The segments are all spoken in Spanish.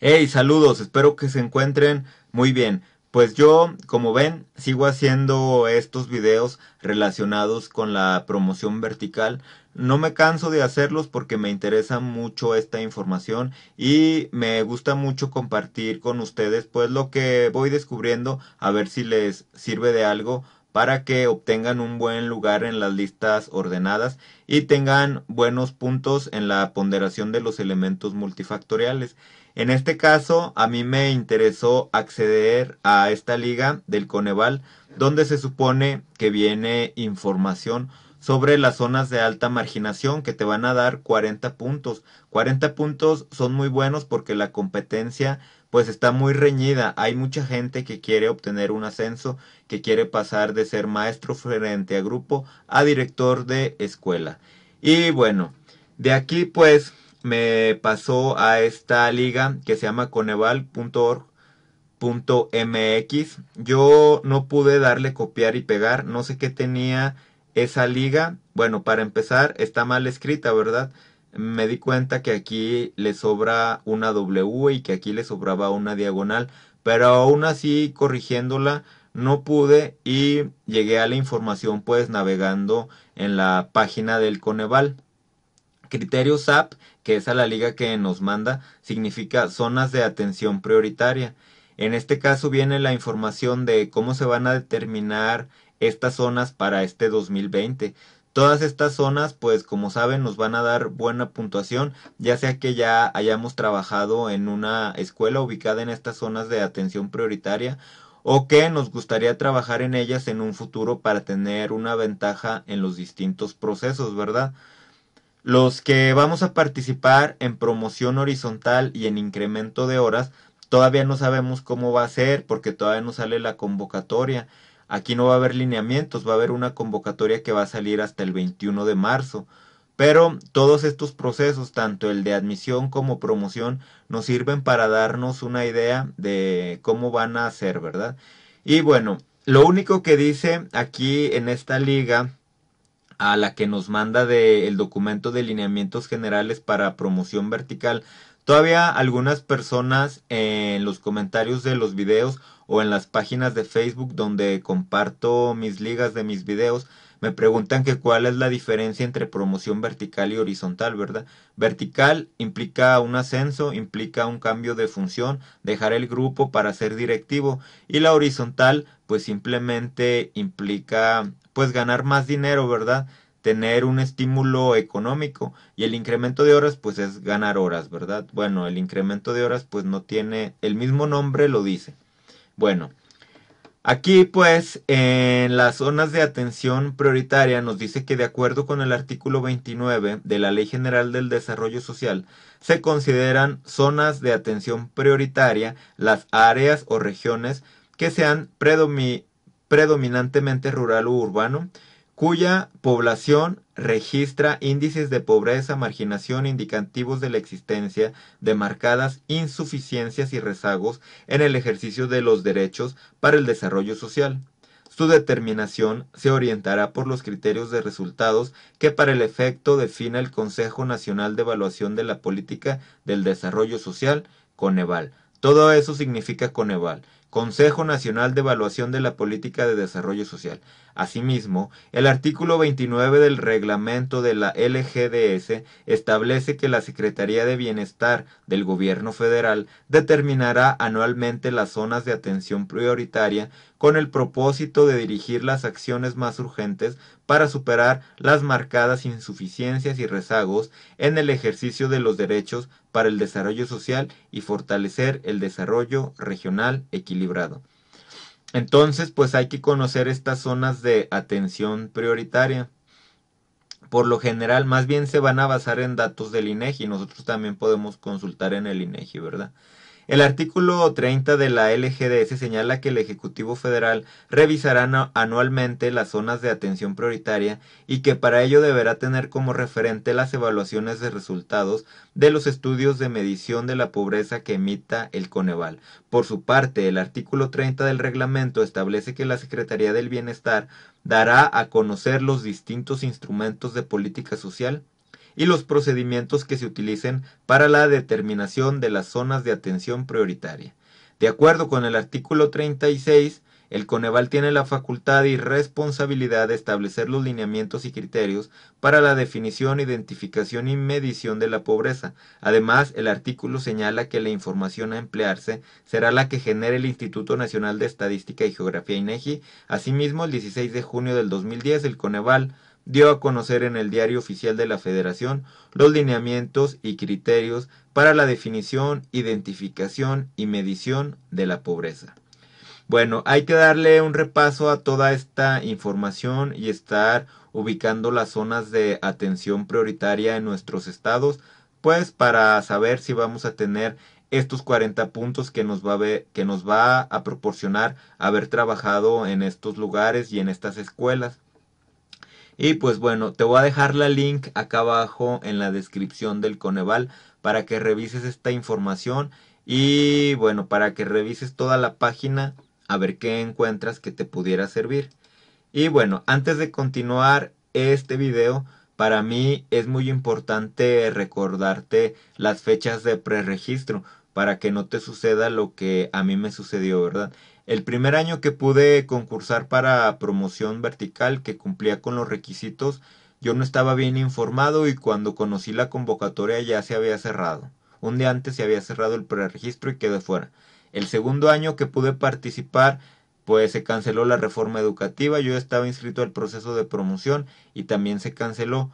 Hey, saludos, espero que se encuentren muy bien. Pues yo, como ven, sigo haciendo estos videos relacionados con la promoción vertical. No me canso de hacerlos porque me interesa mucho esta información y me gusta mucho compartir con ustedes pues lo que voy descubriendo a ver si les sirve de algo para que obtengan un buen lugar en las listas ordenadas y tengan buenos puntos en la ponderación de los elementos multifactoriales. En este caso, a mí me interesó acceder a esta liga del Coneval, donde se supone que viene información sobre las zonas de alta marginación que te van a dar 40 puntos. 40 puntos son muy buenos porque la competencia pues está muy reñida. Hay mucha gente que quiere obtener un ascenso, que quiere pasar de ser maestro frente a grupo a director de escuela. Y bueno, de aquí pues me pasó a esta liga que se llama coneval.org.mx. Yo no pude darle copiar y pegar, no sé qué tenía esa liga. Bueno, para empezar, está mal escrita, ¿verdad? Me di cuenta que aquí le sobra una W y que aquí le sobraba una diagonal, pero aún así corrigiéndola no pude y llegué a la información pues navegando en la página del Coneval. Criterios SAP que es a la liga que nos manda, significa zonas de atención prioritaria. En este caso viene la información de cómo se van a determinar estas zonas para este 2020. Todas estas zonas, pues como saben, nos van a dar buena puntuación, ya sea que ya hayamos trabajado en una escuela ubicada en estas zonas de atención prioritaria o que nos gustaría trabajar en ellas en un futuro para tener una ventaja en los distintos procesos, ¿verdad? Los que vamos a participar en promoción horizontal y en incremento de horas, todavía no sabemos cómo va a ser porque todavía no sale la convocatoria. Aquí no va a haber lineamientos, va a haber una convocatoria que va a salir hasta el 21 de marzo. Pero todos estos procesos, tanto el de admisión como promoción, nos sirven para darnos una idea de cómo van a ser, ¿verdad? Y bueno, lo único que dice aquí en esta liga a la que nos manda del documento de lineamientos generales para promoción vertical. Todavía algunas personas en los comentarios de los videos o en las páginas de Facebook donde comparto mis ligas de mis videos me preguntan que cuál es la diferencia entre promoción vertical y horizontal, ¿verdad? Vertical implica un ascenso, implica un cambio de función, dejar el grupo para ser directivo y la horizontal pues simplemente implica pues ganar más dinero, ¿verdad? tener un estímulo económico y el incremento de horas pues es ganar horas, ¿verdad? Bueno, el incremento de horas pues no tiene el mismo nombre, lo dice. Bueno, Aquí, pues, en las zonas de atención prioritaria nos dice que de acuerdo con el artículo 29 de la Ley General del Desarrollo Social, se consideran zonas de atención prioritaria las áreas o regiones que sean predominantemente rural u urbano, cuya población registra índices de pobreza, marginación indicativos de la existencia de marcadas insuficiencias y rezagos en el ejercicio de los derechos para el desarrollo social. Su determinación se orientará por los criterios de resultados que para el efecto defina el Consejo Nacional de Evaluación de la Política del Desarrollo Social, Coneval. Todo eso significa Coneval, Consejo Nacional de Evaluación de la Política de Desarrollo Social. Asimismo, el artículo 29 del reglamento de la LGDS establece que la Secretaría de Bienestar del Gobierno Federal determinará anualmente las zonas de atención prioritaria con el propósito de dirigir las acciones más urgentes para superar las marcadas insuficiencias y rezagos en el ejercicio de los derechos para el desarrollo social y fortalecer el desarrollo regional equilibrado. Entonces, pues hay que conocer estas zonas de atención prioritaria por lo general más bien se van a basar en datos del INEGI. E Nosotros también podemos consultar en el INEGI, e ¿verdad? El artículo 30 de la LGDS señala que el Ejecutivo Federal revisará anualmente las zonas de atención prioritaria y que para ello deberá tener como referente las evaluaciones de resultados de los estudios de medición de la pobreza que emita el Coneval. Por su parte, el artículo 30 del reglamento establece que la Secretaría del Bienestar dará a conocer los distintos instrumentos de política social y los procedimientos que se utilicen para la determinación de las zonas de atención prioritaria. De acuerdo con el artículo 36, el Coneval tiene la facultad y responsabilidad de establecer los lineamientos y criterios para la definición, identificación y medición de la pobreza. Además, el artículo señala que la información a emplearse será la que genere el Instituto Nacional de Estadística y Geografía INEGI. E Asimismo, el 16 de junio del 2010, el Coneval dio a conocer en el Diario Oficial de la Federación los lineamientos y criterios para la definición, identificación y medición de la pobreza. Bueno, hay que darle un repaso a toda esta información y estar ubicando las zonas de atención prioritaria en nuestros estados, pues para saber si vamos a tener estos 40 puntos que nos va a, que nos va a proporcionar haber trabajado en estos lugares y en estas escuelas. Y pues bueno, te voy a dejar la link acá abajo en la descripción del Coneval para que revises esta información y bueno, para que revises toda la página a ver qué encuentras que te pudiera servir. Y bueno, antes de continuar este video, para mí es muy importante recordarte las fechas de preregistro para que no te suceda lo que a mí me sucedió, ¿verdad? El primer año que pude concursar para promoción vertical que cumplía con los requisitos, yo no estaba bien informado y cuando conocí la convocatoria ya se había cerrado. Un día antes se había cerrado el preregistro y quedé fuera. El segundo año que pude participar, pues se canceló la reforma educativa, yo estaba inscrito al proceso de promoción y también se canceló.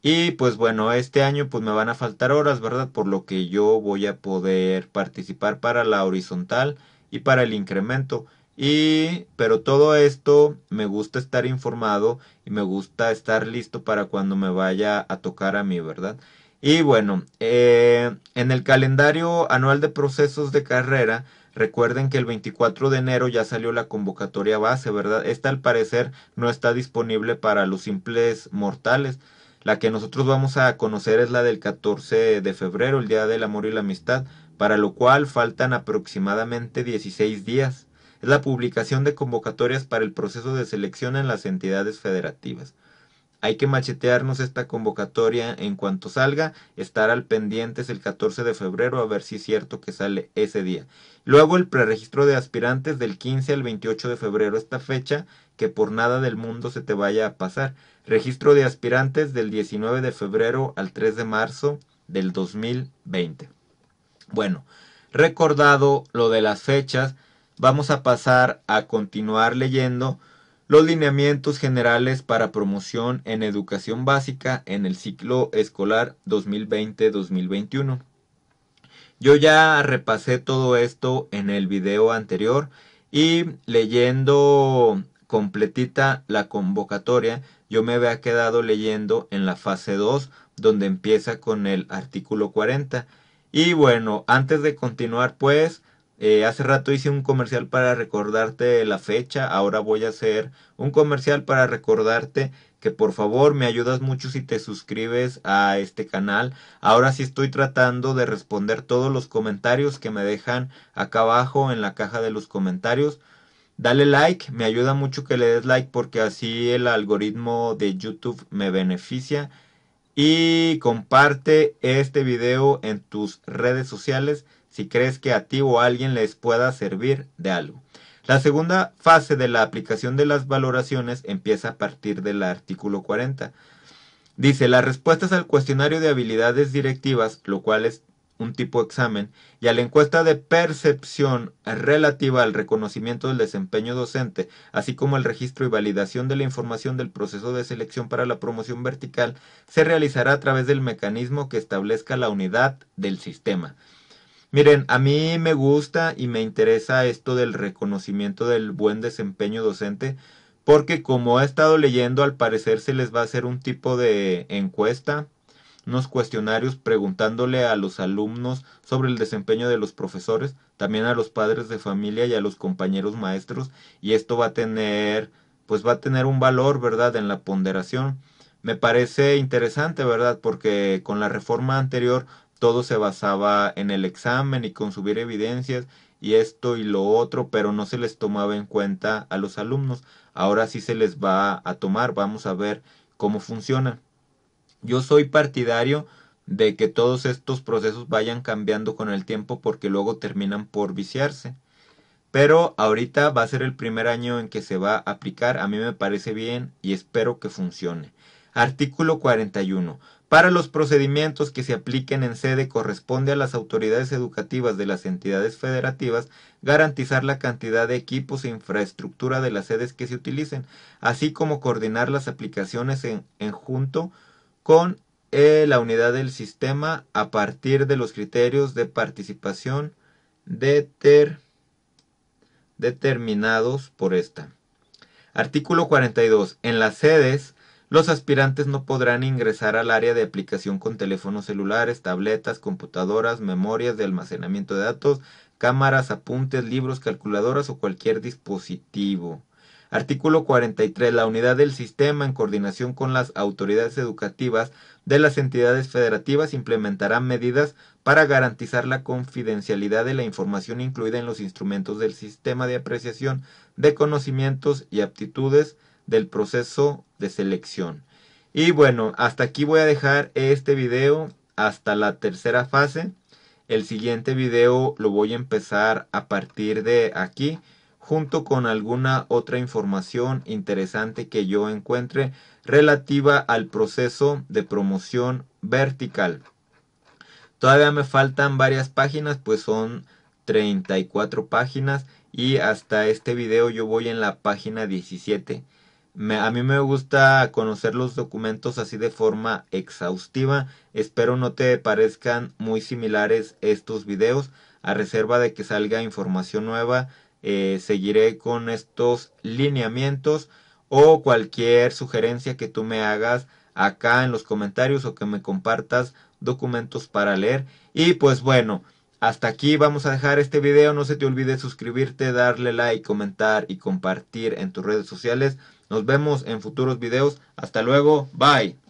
Y pues bueno, este año pues me van a faltar horas, ¿verdad? Por lo que yo voy a poder participar para la horizontal y para el incremento. Y, pero todo esto me gusta estar informado y me gusta estar listo para cuando me vaya a tocar a mí, ¿verdad? Y bueno, eh, en el calendario anual de procesos de carrera, recuerden que el 24 de enero ya salió la convocatoria base, ¿verdad? Esta al parecer no está disponible para los simples mortales. La que nosotros vamos a conocer es la del 14 de febrero, el Día del Amor y la Amistad para lo cual faltan aproximadamente 16 días. Es la publicación de convocatorias para el proceso de selección en las entidades federativas. Hay que machetearnos esta convocatoria en cuanto salga, estar al pendientes el 14 de febrero a ver si es cierto que sale ese día. Luego el preregistro de aspirantes del 15 al 28 de febrero, esta fecha que por nada del mundo se te vaya a pasar. Registro de aspirantes del 19 de febrero al 3 de marzo del 2020. Bueno, recordado lo de las fechas, vamos a pasar a continuar leyendo los lineamientos generales para promoción en educación básica en el ciclo escolar 2020-2021. Yo ya repasé todo esto en el video anterior y leyendo completita la convocatoria, yo me había quedado leyendo en la fase 2 donde empieza con el artículo 40 y bueno, antes de continuar pues, eh, hace rato hice un comercial para recordarte la fecha, ahora voy a hacer un comercial para recordarte que por favor me ayudas mucho si te suscribes a este canal. Ahora sí estoy tratando de responder todos los comentarios que me dejan acá abajo en la caja de los comentarios. Dale like, me ayuda mucho que le des like porque así el algoritmo de YouTube me beneficia y comparte este video en tus redes sociales si crees que a ti o a alguien les pueda servir de algo. La segunda fase de la aplicación de las valoraciones empieza a partir del artículo 40. Dice, las respuestas al cuestionario de habilidades directivas, lo cual es un tipo examen, y a la encuesta de percepción relativa al reconocimiento del desempeño docente, así como el registro y validación de la información del proceso de selección para la promoción vertical, se realizará a través del mecanismo que establezca la unidad del sistema. Miren, a mí me gusta y me interesa esto del reconocimiento del buen desempeño docente, porque como he estado leyendo, al parecer se les va a hacer un tipo de encuesta unos cuestionarios preguntándole a los alumnos sobre el desempeño de los profesores, también a los padres de familia y a los compañeros maestros, y esto va a tener, pues va a tener un valor, ¿verdad?, en la ponderación. Me parece interesante, ¿verdad?, porque con la reforma anterior todo se basaba en el examen y con subir evidencias y esto y lo otro, pero no se les tomaba en cuenta a los alumnos. Ahora sí se les va a tomar, vamos a ver cómo funciona. Yo soy partidario de que todos estos procesos vayan cambiando con el tiempo porque luego terminan por viciarse. Pero ahorita va a ser el primer año en que se va a aplicar, a mí me parece bien y espero que funcione. Artículo 41. Para los procedimientos que se apliquen en sede corresponde a las autoridades educativas de las entidades federativas garantizar la cantidad de equipos e infraestructura de las sedes que se utilicen, así como coordinar las aplicaciones en, junto con eh, la unidad del sistema a partir de los criterios de participación determinados por esta. Artículo 42. En las sedes, los aspirantes no podrán ingresar al área de aplicación con teléfonos celulares, tabletas, computadoras, memorias de almacenamiento de datos, cámaras, apuntes, libros, calculadoras o cualquier dispositivo Artículo 43. La unidad del sistema, en coordinación con las autoridades educativas de las entidades federativas, implementará medidas para garantizar la confidencialidad de la información incluida en los instrumentos del sistema de apreciación de conocimientos y aptitudes del proceso de selección. Y bueno, hasta aquí voy a dejar este video hasta la tercera fase. El siguiente video lo voy a empezar a partir de aquí junto con alguna otra información interesante que yo encuentre relativa al proceso de promoción vertical. Todavía me faltan varias páginas, pues son 34 páginas y hasta este video yo voy en la página 17. a mí me gusta conocer los documentos así de forma exhaustiva. Espero no te parezcan muy similares estos videos, a reserva de que salga información nueva eh, seguiré con estos lineamientos o cualquier sugerencia que tú me hagas acá en los comentarios o que me compartas documentos para leer. Y pues bueno, hasta aquí vamos a dejar este video. No se te olvide suscribirte, darle like, comentar y compartir en tus redes sociales. Nos vemos en futuros videos. Hasta luego. Bye.